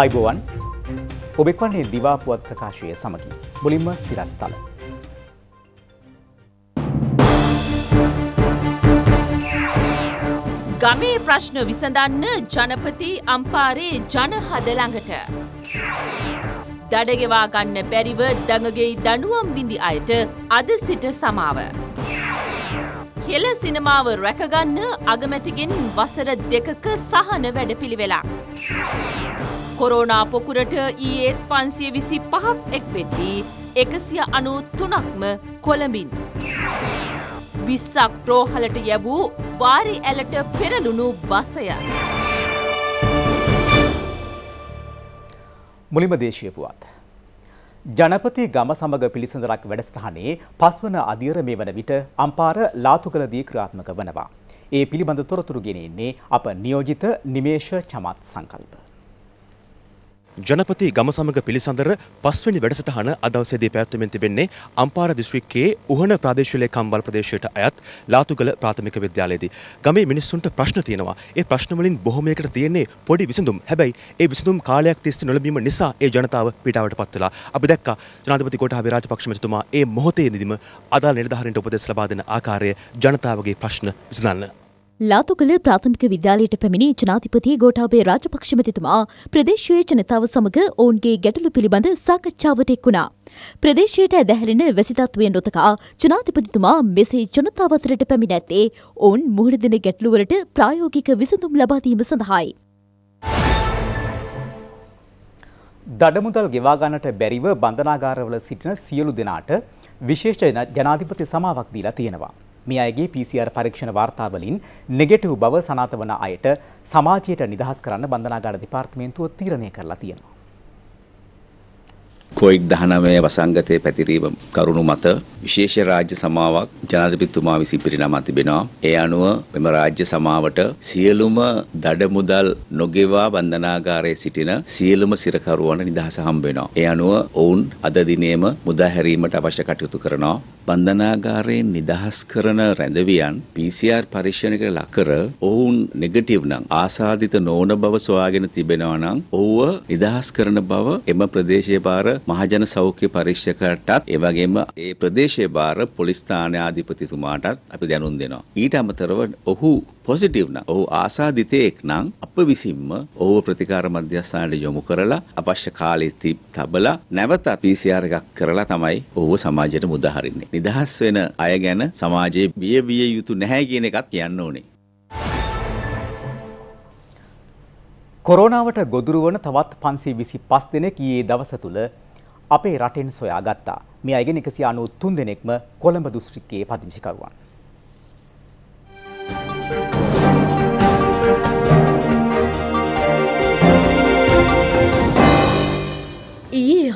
අයිබෝවන් ඔබෙක් වන්නේ දිවාපුවත් ප්‍රකාශය සමගින් මුලින්ම සිරස්තල. ගමේ ප්‍රශ්න විසඳන්න ජනපති අම්පාරේ ජනහද ළඟට. දඩගෙවා ගන්න බැරිව දඟගේ දනුවම් විඳි අයට අද සිට සමාව. හෙළ සිනමාව රැකගන්න අගමැතිගෙන් වසර දෙකක සහන වැඩපිළිවෙලක්. කොරෝනා පොකුරට ඊයේත් පන්සිය විසි පහක් එක් වෙද්දී එකසිය අනු තුනක්ම කොළඹින්. විස්සක් ප්‍රෝහලට යැවූ වාරි ඇලට පෙරලුණු බසය. මුලිම දේශයපුවත්. ජනපති ගම සමඟ පිළිසඳරක් වැඩස්ටහනේ පස්වන අධියර මේ වන විට අම්පාර ලාතුකලදී ක්‍රාත්මක වනවා. ඒ පිළිබඳ තොරතුරු ගෙනෙන්නේ අප නියෝජිත නිමේෂ චමත් සංකල්ප. ජනපති ගම සමග පිළිසඳර පස්වනි වැඩසටහන අදවසේදී පැවැත්වෙමින් තිබෙන්නේ අම්පාර දිස්ත්‍රික්කයේ උහන ප්‍රාදේශීය කම්බල් ප්‍රදේශයට අයත් ලාතුගල ප්‍රාථමික විද්‍යාලයේදී ගමේ මිනිස්සුන්ට ප්‍රශ්න තියෙනවා. ඒ ප්‍රශ්න වලින් බොහොමයකට තියෙන්නේ පොඩි විසඳුම්. හැබැයි ඒ විසඳුම් කාලයක් තිස්සේ නොලැබීම නිසා ඒ ජනතාව පීඩාවට පත් වෙලා. අපි දැක්කා ජනාධිපති කොටහේ රාජපක්ෂ මැතිතුමා ඒ මොහොතේදීම අදාළ නිලධාරීන්ට උපදෙස් ලබා දෙන ආකාරය ජනතාවගේ ප්‍රශ්න විසඳන්න ලාතුකළ ප්‍රාථමික විද්‍යාලයට පැමිණි ජනාධිපති ගෝටාබේ රාජපක්ෂ මැතිතුමා ප්‍රදේශයේ ජනතාව සමඟ ඔවුන්ගේ ගැටලු පිළිබඳ සාකච්ඡාවට එක් වුණා. ප්‍රදේශයට ඇදහැරෙන වැසිතත්වයෙන් නොතකා ජනාධිපතිතුමා මෙසේ ජනතාව අතරට පැමිණ ඇත්තේ ඔවුන් මුහුණ දෙන ගැටලුවලට ප්‍රායෝගික විසඳුම් ලබා දීම සඳහායි. දඩමුදල් ගෙවාගන්නට බැරිව බන්ධනාගාරවල සිටින සියලු දෙනාට විශේෂ ජනාධිපති සමාවක් දීලා තියෙනවා. මේ අයගේ PCR පරීක්ෂණ වාර්තාවලින් නෙගටිව් බව සනාථ වන අයට සමාජයට නිදහස් කරන්න බන්ධනාගාර දෙපාර්තමේන්තුව තීරණය කරලා තියෙනවා. කොයික් 19 වසංගතයේ පැතිරීම කරුණු මත විශේෂ රාජ්‍ය සමාවක් ජනාධිපතිතුමා විසින් පිරිනමා තිබෙනවා. ඒ අනුව මෙම රාජ්‍ය සමාවට සියලුම දඩ මුදල් නොගෙවා බන්ධනාගාරයේ සිටින සියලුම සිරකරුවන් නිදහස හම්බ වෙනවා. ඒ අනුව ඔවුන් අද දිනේම මුදාහැරීමට අවශ්‍ය කටයුතු කරනවා. බන්ධනාගාරයෙන් නිදහස් කරන රැඳවියන් PCR පරීක්ෂණයකට ලක් කර ඔවුන් නෙගටිව් නම් ආසාදිත නොවන බව සොයාගෙන තිබෙනවා නම් ඔව්ව නිදහස් කරන බව එම ප්‍රදේශයේ පාර මහජන සෞඛ්‍ය පරීක්ෂකටත් එවැගේම ඒ ප්‍රදේශයේ බාර පොලිස් ස්ථානාධිපතිතුමාටත් අපි දැනුම් දෙනවා. ඊට අමතරව ඔහු පොසිටිව් නම් ඔහු ආසාදිතයෙක් නම් අප විසින්ම ඔහු ප්‍රතිකාර මධ්‍යස්ථානයට යොමු කරලා අවශ්‍ය කාලෙති තබලා නැවත PCR එකක් කරලා තමයි ඔහු සමාජයට මුදා හරින්නේ. නිදහස් වෙන අය ගැන සමාජයේ බිය විය යුතු නැහැ කියන එකත් කියන්න ඕනේ. කොරෝනාවට ගොදුරු වන තවත් 525 දෙනෙක් ඊයේ දවස තුල අපේ රටෙන් සොයාගත්තා. මේ අයගෙන් 193 දෙනෙක්ම කොළඹ දිස්ත්‍රික්කයේ පදිංචිකරුවන්.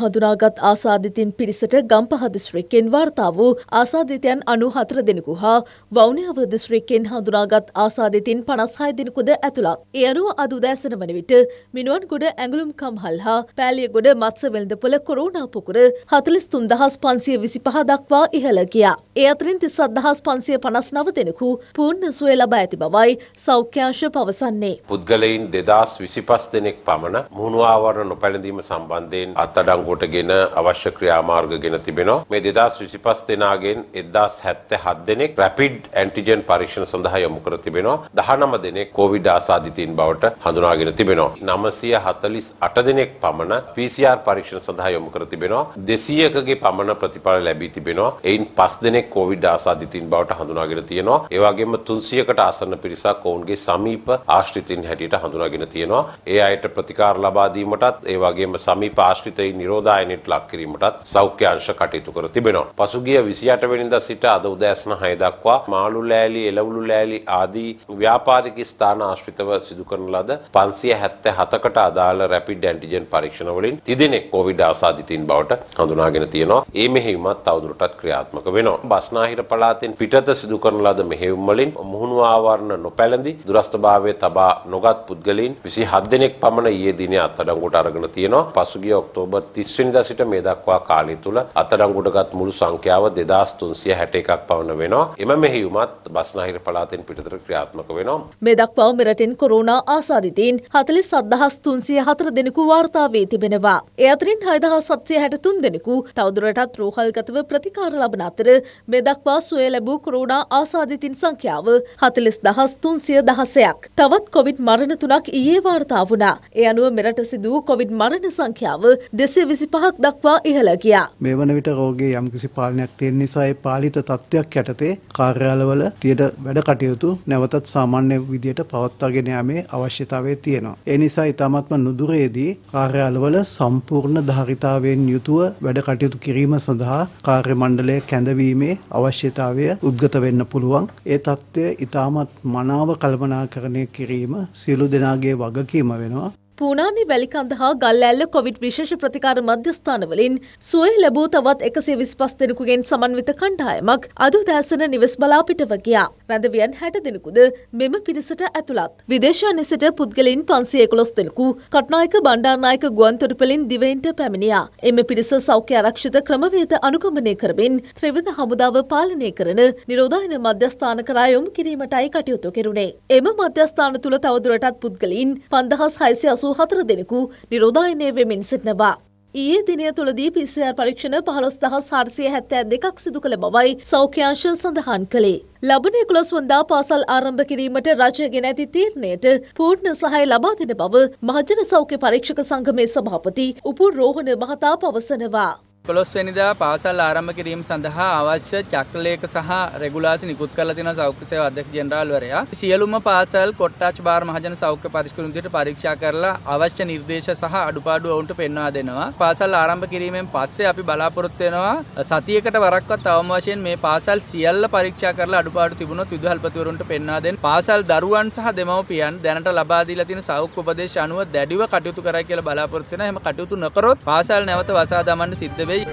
හඳුනාගත් ආසාධිතින් පිරිසට ගම්පහ දිස්ත්‍රික්කෙන් වාර්තා වූ ආසාධිතයන් අනු හතර දෙනෙකු හා වෞනයාව දිස්ත්‍රික්කෙන් හඳුනාගත් ආසාධිතින් පනස්හය දෙනෙකුද ඇතුළක්. ඒ අනුව අද උදෑසන වන විට මිනුවන්ගොඩ ඇඟලුම්කම් හල් හා පෑලියගොඩ මත්ස වෙළඳපොළ කොරෝනා පොකුර හතලිස් තුන්දහස් පන්සිය විසි පහ දක්වා ඉහළ ගියා. ඒ අතරින් තිස් අදහස් පන්සිය පනස් නව දෙනෙකු පූර්ණ සුවය ලබා ඇති බවයි සෞඛ්‍යංශ පවසන්නේ. පුද්ගලයින් දෙදස් විසි පස් දෙනෙක් පමණ මුණවාවර නොපැළඳීම සම්බන්ධයෙන් අත්තඩංගුවට කොටගෙන අවශ්‍ය ක්‍රියාමාර්ග ගෙන තිබෙනවා. මේ 2025 දෙනාගෙන් 1077 දෙනෙක් රැපිඩ් ඇන්ටිජන් පරීක්ෂණ සඳහා යොමු කර තිබෙනවා. 19 දෙනෙක් කොවිඩ් ආසාදිතයින් බවට හඳුනාගෙන තිබෙනවා. 948 දෙනෙක් පමණ PCR පරීක්ෂණ සඳහා යොමු කර තිබෙනවා. 200කගේ පමණ ප්‍රතිඵල ලැබී තිබෙනවා. එයින් 5 දෙනෙක් කොවිඩ් ආසාදිතයින් බවට හඳුනාගෙන තියෙනවා. ඒ වගේම 300කට ආසන්න පිරිසක් ඔවුන්ගේ සමීප ආශ්‍රිතින් හැටියට හඳුනාගෙන තියෙනවා. ඒ අයට ප්‍රතිකාර ලබා දීමටත් ඒ වගේම සමීප ආශ්‍රිතයින් නිරෝධ සමුදායනයට ලක් කිරීමටත් සෞඛ්‍ය අංශ කටයුතු කර තිබෙනවා. පසුගිය 28 වෙනිදා සිට අද උදෑසන 6 දක්වා මාළු ලෑලි, එළවලු ලෑලි ආදී ව්‍යාපාරික ස්ථාන ආශ්‍රිතව සිදු කරන ලද 577කට අදාළ රැපිඩ් ඇන්ටිජන් පරීක්ෂණ වලින් තිදෙනෙක් කොවිඩ් ආසාදිතින් බවට හඳුනාගෙන තියෙනවා. ඒ මෙහෙයුමත් තවදුරටත් ක්‍රියාත්මක වෙනවා. බස්නාහිර පළාතෙන් පිටත සිදු කරන ලද මෙහෙයුම් වලින් මුහුණු ආවරණ නොපැළඳි දුරස්ථභාවය තබා නොගත් පුද්ගලයන් 27 දෙනෙක් පමණ ඊයේ දිනේ අත්අඩංගුවට අරගෙන තියෙනවා. පසුගිය ඔක්තෝබර් 30 විස්වනිදා සිට මේ දක්වා කාලය තුළ අත්අඩංගුඩගත් මුළු සංඛ්‍යාව 2361ක් පවන වෙනවා. එම මෙහෙයුමත් බස්නාහිර පළාතෙන් පිටතට ක්‍රියාත්මක වෙනවා. මේ දක්වා මෙරටින් කොරෝනා ආසාදිතයින් 40304 දෙනෙකු වාර්තා වී තිබෙනවා. ඒ අතරින් 6763 දෙනෙකු තවදුරටත් රෝහල්ගතව ප්‍රතිකාර ලබන අතර මේ දක්වා සුවය ලැබූ කොරෝනා ආසාදිතින් සංඛ්‍යාව 40316ක්. තවත් කොවිඩ් මරණ තුනක් ඊයේ වාර්තා වුණා. ඒ අනුව මෙරට සිදු වූ කොවිඩ් මරණ සංඛ්‍යාව දෙසිය විසි විසි පහක් දක්වා ඉහළ ගියා. මේ වන විට රෝගේ යම්කිසි පාලනයක් තියෙන නිසා ඒ පාලිත තත්ත්වයක් යටතේ කාර්යාලවල තියට වැඩ කටයුතු නැවතත් සාමාන්‍ය විදියට පවත්වාගෙන යාමේ අවශ්‍යතාවය තියෙනවා. ඒ නිසා ඉතාමත්ම නුදුරේදී කාර්යාලවල සම්පූර්ණ ධාරිතාවයෙන් යුතුව වැඩ කටයුතු කිරීම සඳහා කාර්ය මණ්ඩලය කැඳවීමේ අවශ්‍යතාවය උද්ගත වෙන්න පුළුවන්. ඒ තත්ත්වය ඉතාමත් මනාව කල්පනාකරණය කිරීම සියලු දෙනාගේ වගකීම වෙනවා. පූනානි වැලිකන්ද හා ගල්ඇල්ල කොවිඩ් විශේෂ ප්‍රතිකාර මධ්‍යස්ථානවලින් සුවය ලැබූ තවත් එකසේ විස්පස් දෙනෙකුගෙන් සමන්විත කණ්ඩායමක් අදු දෑසන නිවෙස් බලාපිටව ගියා. රැඳවියන් හැට දෙනෙකුද මෙම පිරිසට ඇතුළත්. විදේශයන සිට පුද්ගලින් පන්සිය එකොළොස් දෙනෙකු කට්නායක බණ්ඩානායක ගුවන්තොටුපලින් දිවෙන්ට පැමිණියා. එම පිරිස සෞඛ්‍ය ආරක්ෂිත ක්‍රමවේද අනුගමනය කරමින් ත්‍රවිධ හමුදාව පාලනය කරන නිරෝධායන මධ්‍යස්ථාන කරා යොමු කිරීමටයි කටයුතු කෙරුණේ. එම මධ්‍යස්ථාන තුළ තවදුරටත් පුද්ගලින් පන්දහස් හයිසි අසු අසූ හතර දෙනෙකු නිරෝධායනය වෙමින් සිටනවා. ඒ දිනය තුළදී පිසිR පරීක්ෂණ පහළොස් දහස් හාරසිය හැත්තෑ දෙකක් සිදු කළ බවයි සෞඛ්‍යංශ සඳහන් කළේ. ලබන එකුලොස් වන්දා පාසල් ආරම්භ කිරීමට රජයගෙන ඇති තීරණයට පූර්ණ සහය ලබා දෙන බව මහජන සෞඛ්‍ය පරීක්ෂක සංගමේ සභාපති උපුන් රෝහණ මහතා පවසනවා. කොළොස්වැනිදා පාසල් ආරම්භ කිරීම සඳහා අවශ්‍ය චක්‍රලේක සහ රෙගුලාසි නිකුත් කරලා තියෙනවා සෞඛ්‍ය සේවා අධ්‍යක්ෂ ජෙනරාල්වරයා. සියලුම පාසල් කොට්ටාච් බාර් මහජන සෞඛ්‍ය පරිස්කරුන් විදිහට පරීක්ෂා කරලා අවශ්‍ය නිර්දේශ සහ අඩුපාඩු ඔවුන්ට පෙන්වා දෙනවා. පාසල් ආරම්භ කිරීමෙන් පස්සේ අපි බලාපොරොත්තු වෙනවා සතියකට වරක්වත් අවම වශයෙන් මේ පාසල් සියල්ල පරීක්ෂා කරලා අඩුපාඩු තිබුණොත් විදුහල්පතිවරුන්ට පෙන්වා දෙන්න. පාසල් දරුවන් සහ දෙමව්පියන් දැනට ලබා දීලා තියෙන සෞඛ්‍ය උපදේශ අනුව දැඩිව කටයුතු කරයි කියලා බලාපොරොත්තු වෙනවා. එහෙම කටයුතු නොකරොත් පාසල් නැවත වසා දමන්න සිද්ධ වෙයි. වෙයි.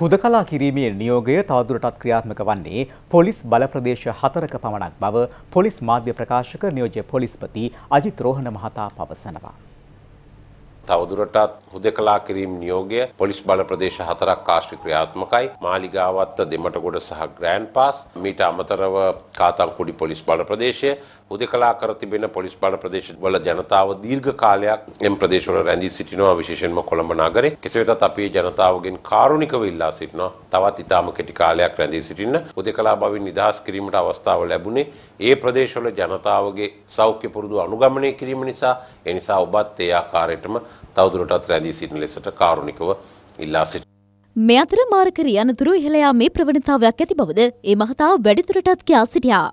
හුදකලා කිරීමේ නියෝගය තවදුරටත් ක්‍රියාත්මක වන්නේ පොලිස් බල ප්‍රදේශ හතරක පමණක් බව පොලිස් මාධ්‍ය ප්‍රකාශක නියෝජ්‍ය පොලිස්පති අජිත් රෝහණ මහතා පවසනවා. තවදුරටත් හුදකලා කිරීම නියෝගය පොලිස් බල ප්‍රදේශ හතරක් ආශ්‍රි ක්‍රියාත්මකයි මාලිගාවත්ත දෙමටගොඩ සහ ග්‍රෑන්ඩ් පාස් මීට අමතරව කාතන්කුඩි පොලිස් බල ප්‍රදේශය හුදකලා කර තිබෙන පොලිස් බල ප්‍රදේශවල ජනතාව දීර්ඝ කාලයක් එම් ප්‍රදේශවල රැඳී සිටිනවා විශේෂයෙන්ම කොළඹ නගරේ. කෙසේ වෙතත් අපේ ජනතාවගෙන් කාරුණිකව ඉල්ලා සිටිනවා තවත් ඉතාම කෙටි කාලයක් රැඳී සිටින්න හුදකලා බවින් නිදහස් කිරීමට අවස්ථාව ලැබුණේ ඒ ප්‍රදේශවල ජනතාවගේ සෞඛ්‍ය පුරුදු අනුගමනය කිරීම නිසා ඒ නිසා ඔබත් ඒ ආකාරයටම තවදුරටත් රැඳී සිටින ලෙසට කාරුණිකව ඉල්ලා සිටිනවා. මේ අතර මාර්කරි අනතුරු ඉහළ යාමේ ප්‍රවණතාවයක් ඇති බවද ඒ මහතා වැඩිදුරටත් කියා සිටියා.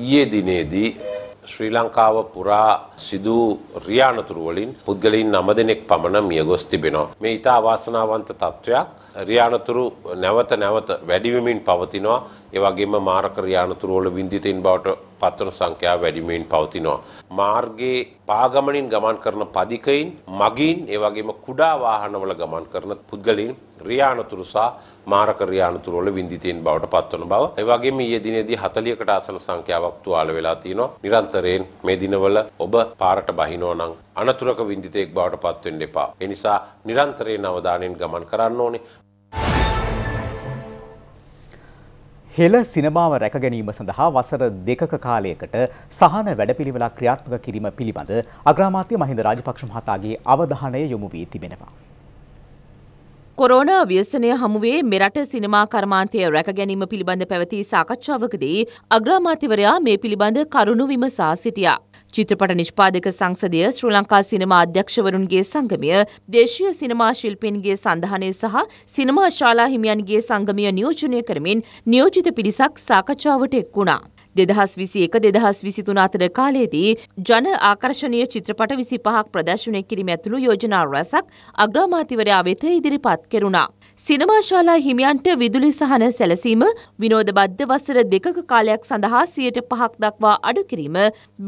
ඊයේ දිනේදී ශ්‍රී ලංකාව පුරා සිදු රියානතුරු වලින් පුද්ගලයින් නම දෙනෙක් පමණ මිය ගොස් තිබෙනවා. මේ ඉතා අවාසනාවන්ත තත්ත්වයක් රියානතුරු නැවත නැවත වැඩිවමින් පවතිනවා. ඒ වගේම මාරක රියානතුරු වල විඳිතින් බවට පත්තර සංඛ්‍යාව වැඩිමෙන් පවතිනවා. මාර්ගයේ පාගමනින් ගමන් කරන පදිකයින් මගින් ඒවගේම කුඩා වාහනවල ගමන් කරන පුද්ගලින් රියානතුරු සහ මාරක රියානතුරු වල විඳිතෙන් බවට පත්වන බව. ඒ වගේම ඊයේ දිනේදී 40කට ආසන සංඛ්‍යාවක් තුවාල වෙලා තිනවා. නිරන්තරයෙන් මේ දිනවල ඔබ පාරට බහිනවා නම් අනතුරක විඳිතෙක් බවට පත්වෙන්න එපා. ඒ නිසා නිරන්තරයෙන් අවධානයෙන් ගමන් කරන්න ඕනේ. හෙළ සිනමාව රැකගැනීම සඳහා වසර දෙකක කාලයකට සහන වැඩපිළිවෙලක් ක්‍රියාත්මක කිරීම පිළිබඳ අග්‍රාමාත්‍ය මහින්ද රාජපක්ෂ මහතාගේ අවධානය යොමු වී තිබෙනවා. කොරෝන ව්‍යසනය හමුවේ මෙරට සිනමා කර්මාන්තය රැකගැනීම පිළිබඳ පැවති සාකච්ඡාවකදී අග්‍රාමාත්‍යවරයා මේ පිළිබඳ කරුණු විමසා සිටියා. චිත්‍රපට නිෂ්පාදක සංසදය ශ්‍රී ලංකා සිනමා අධ්‍යක්ෂවරුන්ගේ සංගමය දේශීය සිනමා ශිල්පීන්ගේ සඳහනය සහ සිනමා ශාලා හිමියන්ගේ සංගමය නියෝජනය කරමින් නියෝජිත පිරිසක් සාකච්ඡාවට එක් වුණා. දෙදහස් විසි එක දෙදහස් විසිතුන අතර කාලයේදී ජන ආකර්ශණය චිත්‍රපට විසි පහක් ප්‍රදර්ශනය කිරීම ඇතුළු යෝජනා රැසක් අග්‍රාමාතිවරයා වෙත ඉදිරිපත් කෙරුණා. සිනමාශාලා හිමියන්ට විදුලි සහන සැලසීම විනෝධබද්ධ වසර දෙකක කාලයක් සඳහා සියයට පහක් දක්වා අඩු කිරීම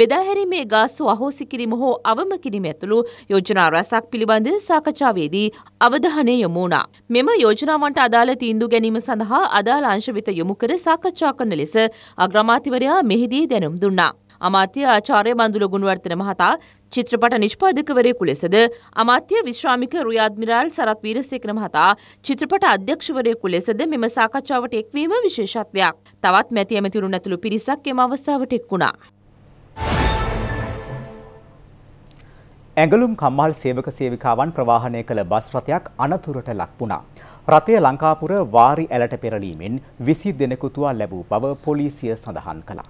බෙදාහැරීමේ ගාස්සු අහෝසි කිරීම හෝ අවම කිරීම ඇතුළු යෝජනා රැසක් පිළිබඳ සාකච්ඡාවේදී අවධානය යොමුණා. මෙම යෝජනාවන්ට අදාළ තීන්දු ගැනීම සඳහා අදාළ අංශ වෙත යොමු කර සාකච්ඡා කරන ලෙස අග්‍රාමාත්‍ය අමාත්‍යවරයා මෙහිදී දැනුම් දුන්නා. අමාත්‍ය ආචාර්ය බඳුල ගුණවර්ධන මහතා චිත්‍රපට නිෂ්පාදකවරයෙකු ලෙසද අමාත්‍ය විශ්‍රාමික රුයාද්මිරාල් සරත් වීරසේකර මහතා චිත්‍රපට අධ්‍යක්ෂවරයෙකු ලෙසද මෙම සාකච්ඡාවට එක්වීම විශේෂත්වයක්. තවත් මැති ඇමතිවරුන් ඇතුළු පිරිසක් එම අවස්ථාවට එක් වුණා. ඇඟලුම් කම්මල් සේවක සේවිකාවන් ප්‍රවාහනය කළ බස් රථයක් අනතුරට ලක් වුණා. රථය ලංකාපුර වාරි ඇලට පෙරලීමෙන් විසි දෙනෙකුතුවා ලැබූ බව පොලිසිය සඳහන් කළා.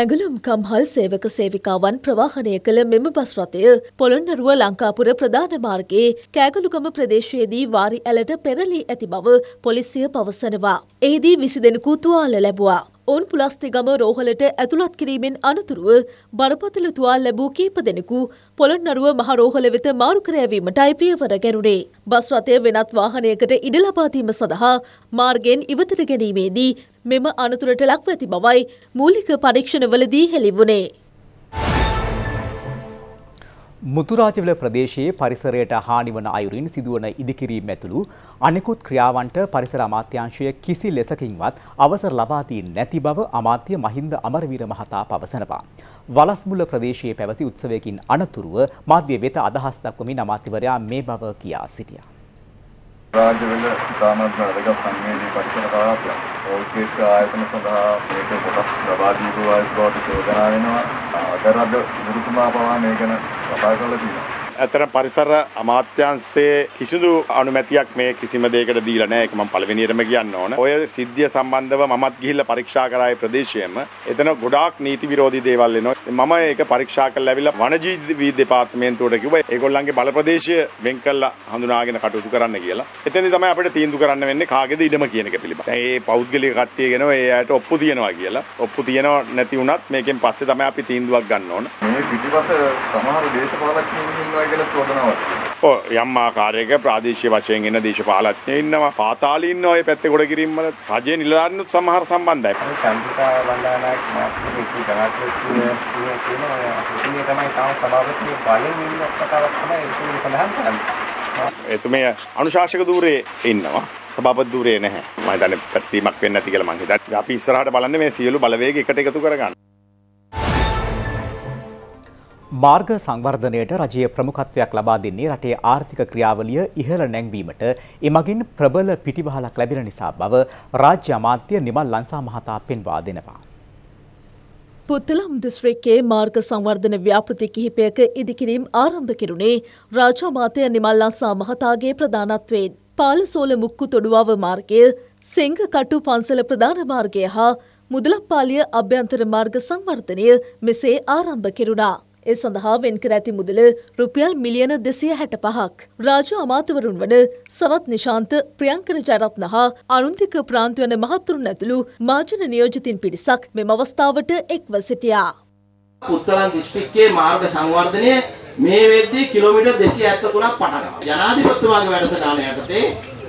ඇගලුම් කම්හල් සේවක සේවිකාවන් ප්‍රවාහනය කළ මෙම බස් රථය පොළොන්නරුව ලංකාපුර ප්‍රධාන මාර්ගයේ කෑගලුගම ප්‍රදේශයේදී වාරි ඇලට පෙරලී ඇති බව පොලිසිය පවසනවා. එහිදී විසි දෙනෙකු තුවාල ලැබුවා. ඔවුන් පුලස්තිගම රෝහලට ඇතුළත් කිරීමෙන් අනතුරුව බරපතල තුවා ලැබූ කීප දෙනෙකු පොළොන්නරුව මහ රෝහල වෙත මාරු කර යැවීමටයි පියවර ගැනුණේ. බස් රථය වෙනත් වාහනයකට ඉඩ ලබා දීම සඳහා මාර්ගයෙන් ඉවතට ගැනීමේදී මෙම අනතුරට ලක්ව ඇති බවයි මූලික පරීක්ෂණවලදී හෙළි වුණේ. මුතුරාජවල ප්‍රදේශයේ පරිසරයට හානිවන අයුරින් සිදුවන ඉදිකිරීම් ඇතුළු අනෙකුත් ක්‍රියාවන්ට පරිසර අමාත්‍යංශය කිසි ලෙසකින්වත් අවසර ලබා දී නැති බව අමාත්‍ය මහින්ද අමරවීර මහතා පවසනවා. වලස්මුල ප්‍රදේශයේ පැවති උත්සවයකින් අනතුරුව මාධ්‍ය වෙත අදහස් දක්වමින් අමාත්‍යවරයා මේ බව කියා සිටියා. රාජවල ඉතාමත් වැදගත් සංවේදී පරිසර කලාපයක්. ඕකේක ආයතන සඳහා මේක කොටස් ලබා දීපු අයත් බවට චෝදනා වෙනවා. අදරද ගුරුතුමා පවා මේ ගැන කතා කරලා තියෙනවා. ඇතර පරිසර අමාත්‍යන්සේ කිසිදු අනුමැතියක් මේ කිසිම දෙයකට දීලා නැහැ ඒක මම පළවෙනියටම කියන්න ඕන. ඔය සිද්ධිය සම්බන්ධව මමත් ගිහිල්ලා පරීක්ෂා කරායේ ප්‍රදේශයේම එතන ගොඩාක් නීති විරෝධී දේවල් එනවා. මම ඒක පරීක්ෂා කරලා ඇවිල්ලා වනජීවී දෙපාර්තමේන්තුවට කිව්වා ඒගොල්ලන්ගේ බල ප්‍රදේශය වෙන් කරලා හඳුනාගෙන කටයුතු කරන්න කියලා. එතෙන්දී තමයි අපිට තීන්දුව කරන්න වෙන්නේ කාගේද ඉඩම කියන එක පිළිබඳව. ඒ පෞද්ගලික කට්ටිය ගැන ඒ අයට ඔප්පු තියෙනවා කියලා. ඔප්පු තියෙනවා නැති වුණත් මේකෙන් පස්සේ තමයි අපි තීන්දුවක් ගන්න ඕන. මේ පිටිපස සමහර දේශපාලකයන් ඉන්නවා කියලා චෝදනාවක් ඔව් යම් ආකාරයක ප්‍රාදේශීය වශයෙන් එන දේශපාලඥයෝ ඉන්නවා. පාතාලේ ඉන්නවා මේ පැත්තේ ගොඩ කිරීම වල රජයේ නිලධාරිනුත් සමහර සම්බන්ධයි. චන්ද්‍රිකා වණ්ඩානායක මහත්මිය කී ගණාත්මකයේ කියන ඔය තමයි තාම සභාපති බලෙන් ඉන්න කතාවක් තමයි ඒක සඳහන් කරන්නේ. එතුමිය අනුශාසක ධූරයේ ඉන්නවා. සභාපති ධූරයේ නැහැ. මම හිතන්නේ පැත්තීමක් වෙන්නේ නැති කියලා මම හිතත්. අපි ඉස්සරහට බලන්නේ මේ සියලු බලවේග එකට එකතු කරගන්න. මාර්ග සංවර්ධනයට රජය ප්‍රමුඛත්වයක් ලබා දෙන්නේ රටේ ආර්ථික ක්‍රියාවලිය ඉහළ නැංවීමට එමගින් ප්‍රබල පිටිවහලක් ලැබෙන නිසා බව රාජ්‍ය අමාත්‍ය නිමල් ලංසා මහතා පෙන්වා දෙනවා. පුත්තලම් දිස්ත්‍රික්කයේ මාර්ග සංවර්ධන ව්‍යාපෘති කිහිපයක ඉදිකිරීම් ආරම්භ කෙරුණේ රාජ්‍ය අමාත්‍ය නිමල් ලංසා මහතාගේ ප්‍රධානත්වයෙන් පාලසෝල මුක්කු තොඩුවාව මාර්ගය, සිංහකටු පන්සල ප්‍රධාන මාර්ගය හා මුදලප්පාලිය අභ්‍යන්තර මාර්ග සංවර්ධනය මෙසේ ආරම්භ කෙරුණා. ඒ සඳහා වෙන්කර ඇති මුදල රුපියල් මිලියන දෙසිය හැට පහක්. රාජ අමාතවරුන් වන සවත් නිශාන්ත ප්‍රියංකර ජයරත්න හා අනුන්තික ප්‍රාන්තිවන මහත්තුරුන් ඇතුළු මාජන නියෝජතින් පිරිසක් මෙම අවස්ථාවට එක්ව සිටියා. පුත්තලන් දිස්ත්‍රික්කයේ මාර්ග සංවර්ධනය මේ වෙද්දී කිලෝමීටර් 273ක් පටනවා. ජනාධිපතිතුමාගේ වැඩසටහන යටතේ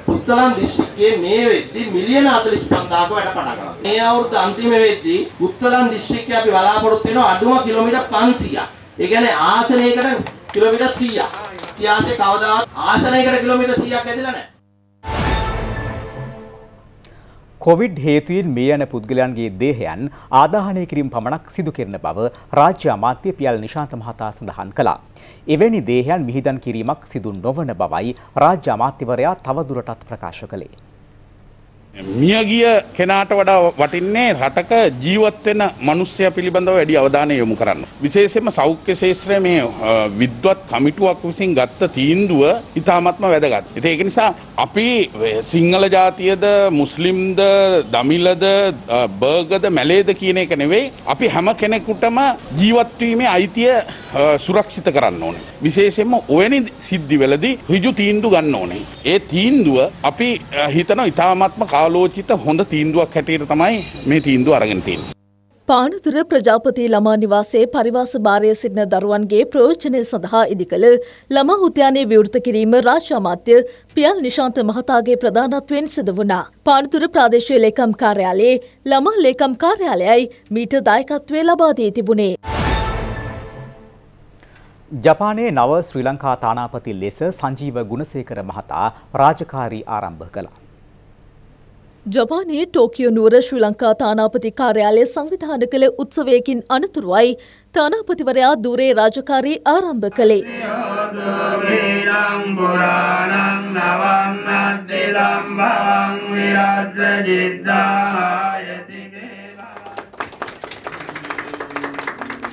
පුත්තලන් දිස්ත්‍රික්කයේ මේ වෙද්දී මිලියන 45000ක වැඩ පටන් ගන්නවා. මේ අවුරුද්ද අන්තිම වෙද්දී පුත්තලන් දිස්ත්‍රික්කයේ අපි බලාපොරොත්තු වෙනවා අඩුම කිලෝමීටර් 500ක්. ඒ කියන්නේ ආසනයකට කිලෝමීටර් 100ක්. ඉතිහාසයේ කවදාවත් ආසනයකට කිලෝමීටර් 100ක් ඇදලා නැහැ. කොවිඩ් හේතුවෙන් මේ යන පුද්ගලයන්ගේ දේහයන් ආදාහනය කිරීම පමණක් සිදු කරන බව රාජ්‍ය අමාත්‍ය පියල් නිශාන්ත මහතා සඳහන් කළා. එවැනි දේහයන් මිහිදන් කිරීමක් සිදු නොවන බවයි රාජ්‍ය අමාත්‍යවරයා තවදුරටත් ප්‍රකාශ කළේ. මියගිය කෙනාට වඩා වටින්නේ රටක ජීවත් වෙන මිනිස්සය පිළිබඳව වැඩි අවධානය යොමු කරන්න. විශේෂයෙන්ම සෞඛ්‍ය ශාස්ත්‍රයේ මේ විද්වත් කමිටුවක් විසින් ගත්ත තීන්දුව ඉතාමත්ම වැදගත්. ඉතින් ඒක නිසා අපි සිංහල ජාතියද, මුස්ලිම්ද, දමිලද, බර්ගද, මැලේද කියන එක නෙවෙයි අපි හැම කෙනෙකුටම ජීවත් වීමේ අයිතිය සුරක්ෂිත කරන්න ඕනේ. විශේෂයෙන්ම ඔවැනි සිද්ධි වලදී ඍජු තීන්දුව ගන්න ඕනේ. ඒ තීන්දුව අපි හිතන ඉතාමත්ම ආලෝචිත හොඳ තීන්දුවක් හැටියට තමයි මේ තීන්දුව අරගෙන තියෙන්නේ. පානුදුර ප්‍රජාපති ළමා නිවාසයේ පරිවාස භාරයේ සිටින දරුවන්ගේ ප්‍රයෝජනය සඳහා ඉදිකළ ළමා උද්‍යානයේ විවෘත කිරීම රාජ්‍ය අමාත්‍ය පියල් නිශාන්ත මහතාගේ ප්‍රධානත්වයෙන් සිදු වුණා. පානුදුර ප්‍රාදේශීය ලේකම් කාර්යාලයේ ළමා ලේකම් කාර්යාලයයි මීට දායකත්වය ලබා දී තිබුණේ. ජපානයේ නව ශ්‍රී ලංකා තානාපති ලෙස සංජීව ගුණසේකර මහතා රාජකාරී ආරම්භ කළා. ජපානයේ ටෝකියෝ නුවර ශ්‍රී ලංකා තානාපති කාර්යාලය සංවිධාන කළ උත්සවයකින් අනතුරුවයි තානාපතිවරයා දුරේ රාජකාරී ආරම්භ කළේ.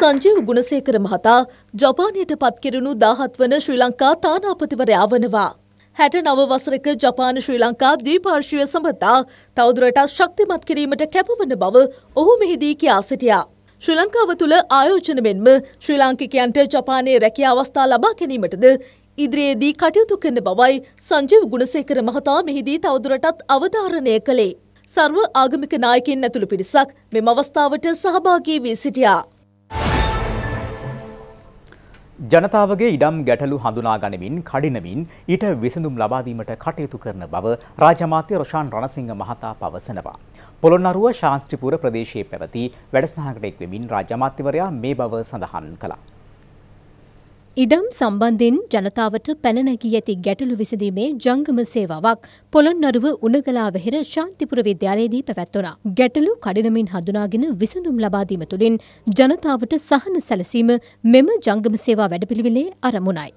සංජීව ගුණසේකර මහතා ජපානයට පත්කිරුණු දාහත් වන ශ්‍රී ලංකා තානාපතිවරයා වනවා. හැට නව වසරක ජපාන ශ්‍රී ලංකා දීපාර්ශවය සබඳතා තවදුරටත් ශක්තිමත් කිරීමට කැපවන බව ඔහු මෙහිදී කියා සිටියා. ශ්‍රී ලංකාව තුළ ආයෝජන මෙන්ම ශ්‍රී ලාංකිකයන්ට ජපානයේ රැකිය අවස්ථා ලබා ගැනීමටද ඉදිරියේදී කටයුතු කරන බවයි සංජීව ගුණසේකර මහතා මෙහිදී තවදුරටත් අවධාරණය කළේ. සර්ව ආගමික නායකින් ඇතුළු පිරිසක් මෙම අවස්ථාවට සහභාගී වී සිටියා. ජනතාවගේ ඉඩම් ගැටලු හඳුනා ගනිමින් කඩිනමින් ඊට විසඳුම් ලබාදීමට කටයුතු කරන බව රාජමාත්‍ය රොෂාන් රණසිංහ මහතා පවසනවා. පොළොන්නරුව ශාස්ත්‍රිපුර ප්‍රදේශයේ පැවති වැඩසටහනකට එක්වෙමින් රාජමාත්‍යවරයා මේ බව සඳහන් කළා. ඉඩම් සම්බන්ධෙන් ජනතාවට පැනනැගී ඇති ගැටලු විසඳීමේ ජංගම සේවාවක් පොළොන්නරුව උනගලා වෙහෙර ශාන්තිපුර විද්‍යාලයේදී පැවැත්වුණා. ගැටලු කඩිනමින් හඳුනාගෙන විසඳුම් ලබා දීම තුළින් ජනතාවට සහන සැලසීම මෙම ජංගම සේවා වැඩපිළිවෙලේ අරමුණයි.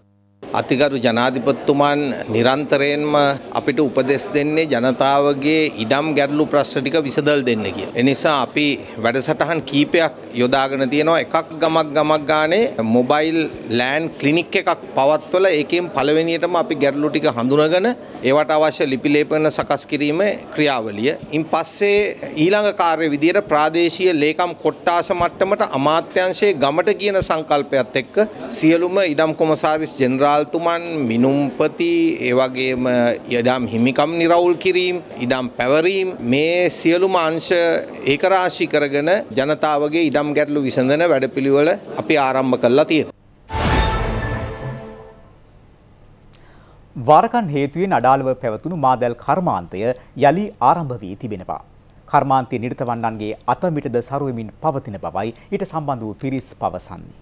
අතිගරු ජනාධිපතිතුමන් නිරන්තරයෙන්ම අපිට උපදෙස් දෙන්නේ ජනතාවගේ ඉඩම් ගැටලු ප්‍රශ්න ටික විසඳල් දෙන්න කිය. එනිසා අපි වැඩසටහන් කීපයක් යොදාගෙන තියෙනවා එකක් ගමක් ගමක් ගානේ මොබයිල් ලෑන් ක්ලිනික් එකක් පවත්වල ඒකෙන් පළවෙනියටම අපි ගැටලු ටික හඳුනගෙන ඒවට අවශ්‍ය ලිපිලේපන සකස් කිරීම ක්‍රියාවලිය. ඉන් පස්සේ ඊළඟ කාර්ය විදියට ප්‍රාදේශීය ලේකම් කොට්ටාස මට්ටමට අමාත්‍යංශයේ ගමට කියන සංකල්පයත් එක්ක සියලුම ඉඩම් කොමසාරිස් ජෙනරාල්තුමන් මිනුම්පති ඒ වගේම ඉඩම් හිමිකම් නිරවුල් කිරීම ඉඩම් පැවරීම මේ සියලුම අංශ ඒකරාශී කරගෙන ජනතාවගේ ඉඩම් ගැටලු විසඳන වැඩපිළිවෙල අපි ආරම්භ කළා තියෙනවා. වාරකන් හේතුවෙන් අඩාළව පැවතුණු මාදැල් කර්මාන්තය යළි ආරම්භ වී තිබෙනවා. කර්මාන්තය නිරතවන්නන්ගේ අතමිටද සරුවමින් පවතින බවයි ඊට සම්බන්ධ වූ පිරිස් පවසන්නේ.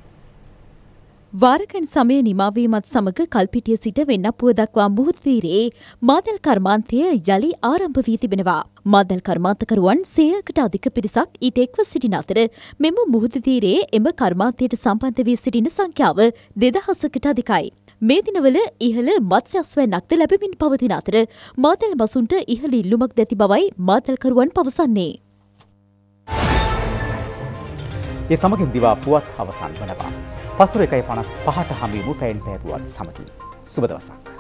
වාරකන් සමය නිමාවීමත් සමග කල්පිටිය සිට වෙන්නපුව දක්වා මුහුත්තීරේ මාදැල් කර්මාන්තය යළි ආරම්භ වී තිබෙනවා. මාදැල් කර්මාන්තකරුවන් සයකට අධික පිරිසක් ඊට එක්ව සිටින අතර මෙම මුහුදතීරේ එම කර්මාන්තයට සම්බන්ධ වී සිටින සංඛ්‍යාව දෙදහසකට අධිකයි. මේ දිනවල ඉහළ මත්ස්‍යස්වැන්නක්ද ලැබෙමින් පවතින අතර මාතල් බසුන්ට ඉහළ ඉල්ලුමක් දැති බවයි මාතල්කරුවන් පවසන්නේ. ඒ සමගින් දිවා පුවත් අවසන් වනවා. පසුර එකයි පනස් පහට හමීමු පැයින් පැරුවත් සමති. සුබදවසක්.